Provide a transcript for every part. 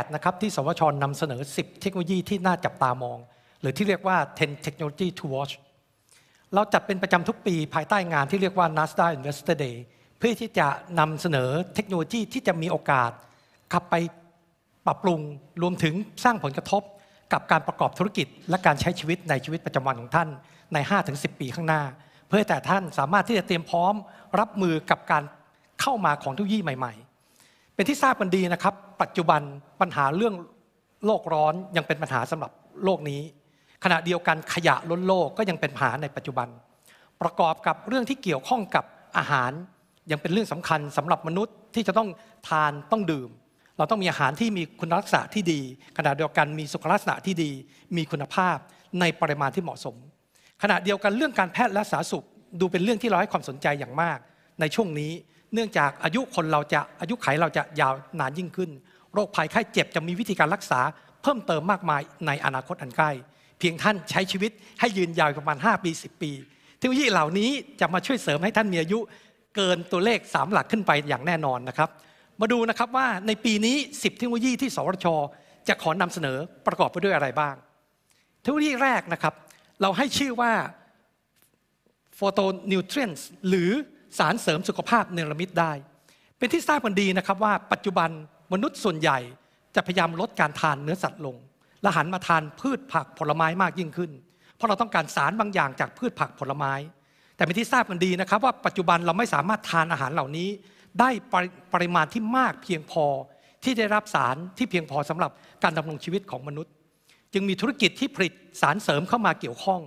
8นะครับที่สวชนำเสนอ 10 เทคโนโลยีที่น่าจับตามอง หรือที่เรียกว่า 10 Technology to Watch เราจัดเป็นประจำทุกปีภายใต้งานที่เรียกว่า NASDAQ Investor Day เพื่อที่จะนำเสนอเทคโนโลยีที่จะมีโอกาสขับไปปรับปรุงรวมถึงสร้างผลกระทบ กับการประกอบธุรกิจ และการใช้ชีวิตในชีวิตประจำวันของท่านใน 5-10 ปีข้างหน้า เพื่อแต่ท่านสามารถที่จะเตรียมพร้อมรับมือกับการเข้ามาของเทคโนโลยีใหม่ๆเป็นที่ทราบกันดีนะครับ ปัจจุบันปัญหาเรื่องโลกร้อนยังเป็นปัญหาสำหรับโลกนี้ ขณะเดียวกันขยะล้นโลก ก็ยังเป็นปัญหาในปัจจุบัน ประกอบกับเรื่องที่เกี่ยวข้องกับอาหารยังเป็นเรื่องสำคัญสำหรับมนุษย์ที่จะต้องทานต้องดื่ม เราต้องมีอาหารที่มีคุณลักษณะที่ดี ขณะเดียวกันมีสุขลักษณะที่ดีมีคุณภาพในปริมาณที่เหมาะสม ขณะเดียวกันเรื่องการแพทย์และสาธารณสุขดูเป็นเรื่องที่เราให้ความสนใจอย่างมากในช่วงนี้เนื่องจากอายุคนเราจะอายุไขเราจะยาวนานยิ่งขึ้น โรคภัยไข้เจ็บจะมีวิธีการรักษา เพิ่มเติมมากมายในอนาคตอันใกล้ เพียงท่านใช้ชีวิตให้ยืนยาวประมาณ 5 ปี 10 ปี เทคโนโลยีเหล่านี้จะมาช่วยเสริมให้ท่านมีอายุเกินตัวเลข 3 หลักขึ้นไปอย่างแน่นอนนะครับ มาดูนะครับว่าในปีนี้ 10 เทคโนโลยีที่สวชจะขอนำเสนอประกอบไปด้วยอะไรบ้าง เทคโนโลยีแรกนะครับ เราให้ชื่อว่าโฟโตนิวเทรนส์หรือสารเสริมสุขภาพเนรมิตได้เป็นที่ทราบกันดีนะครับว่า ปัจจุบันมนุษย์ส่วนใหญ่จะพยายามลดการทานเนื้อสัตว์ลง และหันมาทานพืชผักผลไม้มากยิ่งขึ้น เพราะเราต้องการสารบางอย่างจากพืชผักผลไม้ แต่เป็นที่ทราบกันดีนะครับว่าปัจจุบันเราไม่สามารถทานอาหารเหล่านี้ ได้ปรปริมาณที่มากเพียงพอ ที่ได้รับสารที่เพียงพอสำหรับการดำรงชีวิตของมนุษย์ จึงมีธุรกิจที่ผลิตสารเสริมเข้ามาเกี่ยวข้อง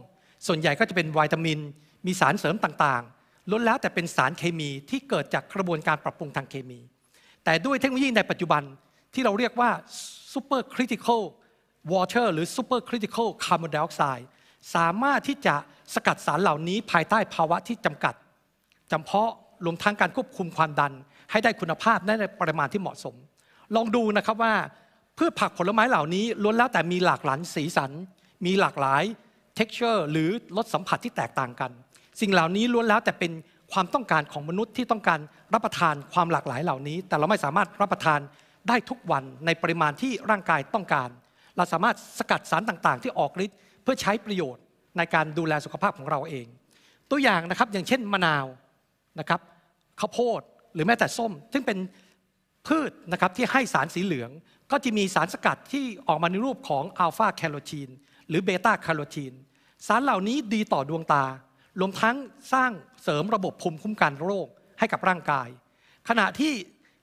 ส่วนใหญ่ก็จะเป็นวิตามิน มีสารเสริมต่างล้นแล้วแต่เป็นสารเคมีที่เกิดจากกระบวนการปรับปรุงทางเคมี แต่ด้วยเทคโนโลยีในปัจจุบันที่เราเรียกว่า super critical water หรือ super critical carbon dioxide สามารถที่จะสกัดสารเหล่านี้ภายใต้ภาวะที่จำกัดจำเพาะรวมทั้งการควบคุมความดัน ให้ได้คุณภาพในปริมาณที่เหมาะสม ลองดูนะครับว่าเพื่อผักผลไม้เหล่านี้ ล้วนแล้วแต่มีหลากหลายสีสัน มีหลากหลาย texture หรือรสสัมผัสที่แตกต่างกันสิ่งเหล่านี้ล้วนแล้วแต่เป็นความต้องการของมนุษย์ที่ต้องการรับประทานความหลากหลายเหล่านี้ แต่เราไม่สามารถรับประทานได้ทุกวันในปริมาณที่ร่างกายต้องการ เราสามารถสกัดสารต่างๆ ที่ออกฤทธิ์เพื่อใช้ประโยชน์ในการดูแลสุขภาพของเราเอง ตัวอย่างนะครับอย่างเช่นมะนาวนะครับข้าวโพดหรือแม้แต่ส้ม ซึ่งเป็นพืชนะครับที่ให้สารสีเหลือง ก็จะมีสารสกัดที่ออกมาในรูปของอัลฟาแคโรทีนหรือเบต้าแคโรทีนสารเหล่านี้ดีต่อดวงตารวมทั้งสร้างเสริมระบบภูมิคุ้มกันโรคให้กับร่างกาย ขณะที่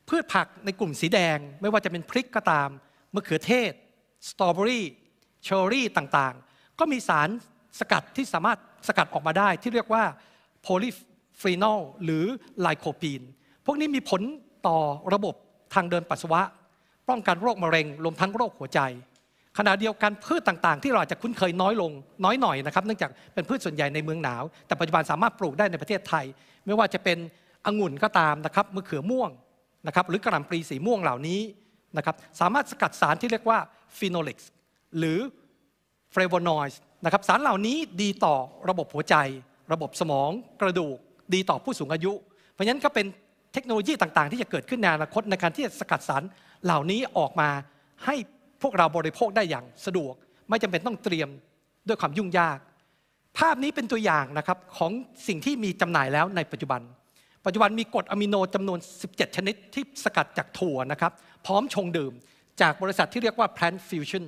พืชผักในกลุ่มสีแดง ไม่ว่าจะเป็นพริกก็ตามมะเขือเทศสตรอเบอรี่เชอร์รี่ ต่างๆ ก็มีสารสกัดที่สามารถสกัดออกมาได้ที่เรียกว่าโพลีฟรีนอลหรือไลโคปีนพวกนี้มีผลต่อระบบทางเดินปัสสาวะ ป้องกันโรคมะเร็ง รวมทั้งโรคหัวใจขณะเดียวกันพืชต่างๆ ที่เราอาจจะคุ้นเคยน้อยลงน้อยหน่อยนะครับเนื่องจากเป็นพืชส่วนใหญ่ในเมืองหนาว แต่ปัจจุบันสามารถปลูกได้ในประเทศไทย ไม่ว่าจะเป็นองุ่นก็ตามนะครับมะเขือม่วงนะครับหรือกระหล่ำปลีสีม่วงเหล่านี้นะครับสามารถสกัดสารที่เรียกว่าฟีโนลิกส์หรือเฟรโวนอยด์นะครับสารเหล่านี้ดีต่อระบบหัวใจ ระบบสมองกระดูกดีต่อผู้สูงอายุ เพราะฉะนั้นก็เป็นเทคโนโลยีต่างๆ ที่จะเกิดขึ้นในอนาคตในการที่จะสกัดสารเหล่านี้ออกมาให้พวกเราบริโภคได้อย่างสะดวก ไม่จำเป็นต้องเตรียมด้วยความยุ่งยาก ภาพนี้เป็นตัวอย่างนะครับของสิ่งที่มีจำหน่ายแล้วในปัจจุบัน ปัจจุบันมีกรดอะมิโนจำนวน 17 ชนิดที่สกัดจากถั่วนะครับ พร้อมชงดื่ม จากบริษัทที่เรียกว่า Plant Fusion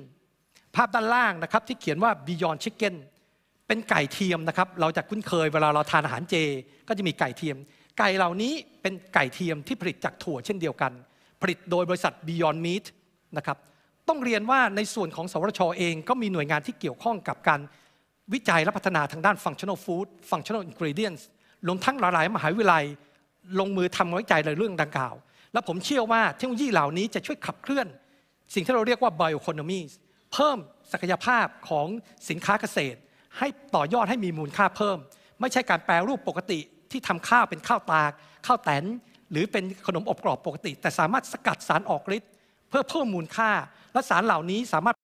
ภาพด้านล่างนะครับที่เขียนว่า Beyond Chicken เป็นไก่เทียมนะครับ เราจะคุ้นเคยเวลาเราทานอาหารเจ ก็จะมีไก่เทียม ไก่เหล่านี้เป็นไก่เทียมที่ผลิตจากถั่วเช่นเดียวกัน ผลิตโดยบริษัท Beyond Meat นะครับต้องเรียนว่าในส่วนของสวชเองก็มีหน่วยงานที่เกี่ยวข้องกับการวิจัยและพัฒนาทางด้าน functional food functional ingredients รวมทั้งหลายๆมหาวิทยาลัย ลงมือทำวิจัยในเรื่องดังกล่าว และผมเชื่อว่าเทคโนโลยีเหล่านี้จะช่วยขับเคลื่อน สิ่งที่เราเรียกว่า bioeconomy เพิ่มศักยภาพของสินค้าเกษตร ให้ต่อยอดให้มีมูลค่าเพิ่ม ไม่ใช่การแปลรูปปกติที่ทำข้าวเป็นข้าวตากข้าวแตนหรือเป็นขนมอบกรอบปกติ แต่สามารถสกัดสารออกฤทธิ์เพื่อเพิ่มมูลค่าและสารเหล่านี้สามารถ